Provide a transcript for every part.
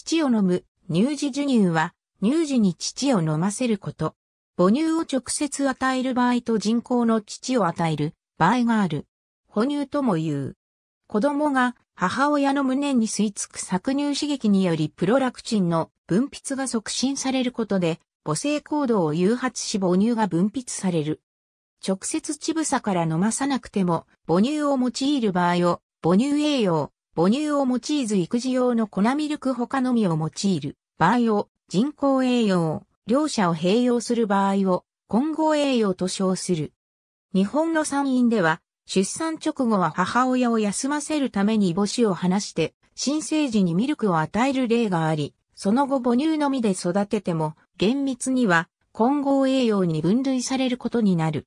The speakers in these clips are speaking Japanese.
乳を飲む、乳児授乳は、乳児に乳を飲ませること。母乳を直接与える場合と人工の乳を与える場合がある。哺乳とも言う。子供が母親の胸に吸い付く搾乳刺激によりプロラクチンの分泌が促進されることで母性行動を誘発し母乳が分泌される。直接乳房から飲まさなくても母乳を用いる場合を母乳栄養母乳を用いず育児用の粉ミルク他のみを用いる場合を人工栄養、両者を併用する場合を混合栄養と称する。日本の産院では出産直後は母親を休ませるために母子を離して新生児にミルクを与える例があり、その後母乳のみで育てても厳密には混合栄養に分類されることになる。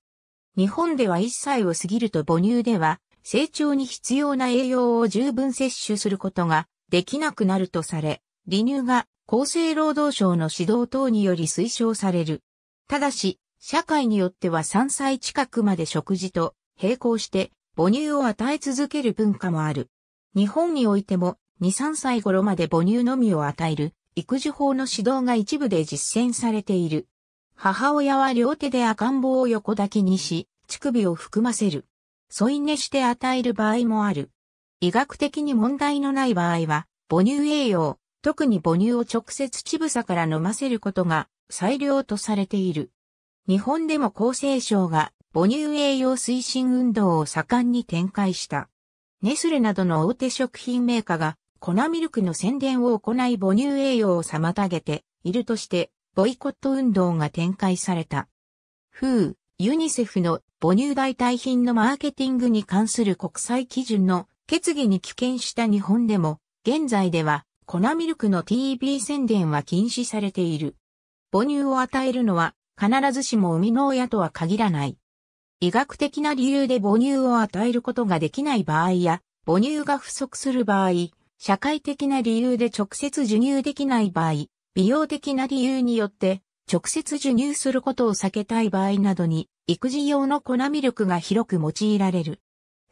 日本では1歳を過ぎると母乳では成長に必要な栄養を十分摂取することができなくなるとされ、離乳が厚生労働省の指導等により推奨される。ただし、社会によっては3歳近くまで食事と並行して母乳を与え続ける文化もある。日本においても2、3歳頃まで母乳のみを与える育児法の指導が一部で実践されている。母親は両手で赤ん坊を横抱きにし、乳首を含ませる。添い寝して与える場合もある。医学的に問題のない場合は、母乳栄養、特に母乳を直接乳房から飲ませることが最良とされている。日本でも厚生省が母乳栄養推進運動を盛んに展開した。ネスレなどの大手食品メーカーが粉ミルクの宣伝を行い母乳栄養を妨げているとしてボイコット運動が展開された。う。ユニセフの母乳代替品のマーケティングに関する国際基準の決議に棄権した日本でも、現在では粉ミルクの t b 宣伝は禁止されている。母乳を与えるのは必ずしも生みの親とは限らない。医学的な理由で母乳を与えることができない場合や、母乳が不足する場合、社会的な理由で直接授乳できない場合、美容的な理由によって直接授乳することを避けたい場合などに、育児用の粉ミルクが広く用いられる。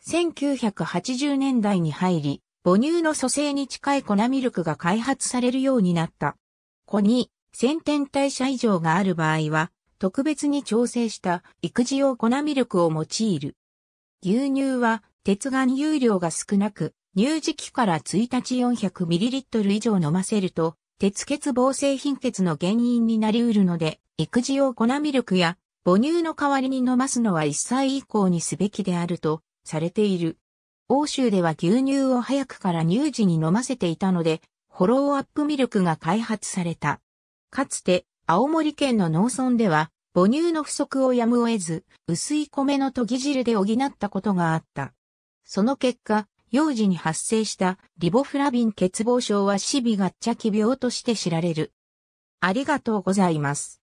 1980年代に入り、母乳の蘇生に近い粉ミルクが開発されるようになった。子に先天代謝異常がある場合は、特別に調整した育児用粉ミルクを用いる。牛乳は鉄眼有量が少なく、乳児期から1日 400ml 以上飲ませると、鉄欠乏性貧血の原因になり得るので、育児用粉ミルクや母乳の代わりに飲ますのは1歳以降にすべきであるとされている。欧州では牛乳を早くから乳児に飲ませていたので、フォローアップミルクが開発された。かつて、青森県の農村では、母乳の不足をやむを得ず、薄い米の研ぎ汁で補ったことがあった。その結果、幼児に発生したリボフラビン欠乏症はシビガッチャキ病として知られる。ありがとうございます。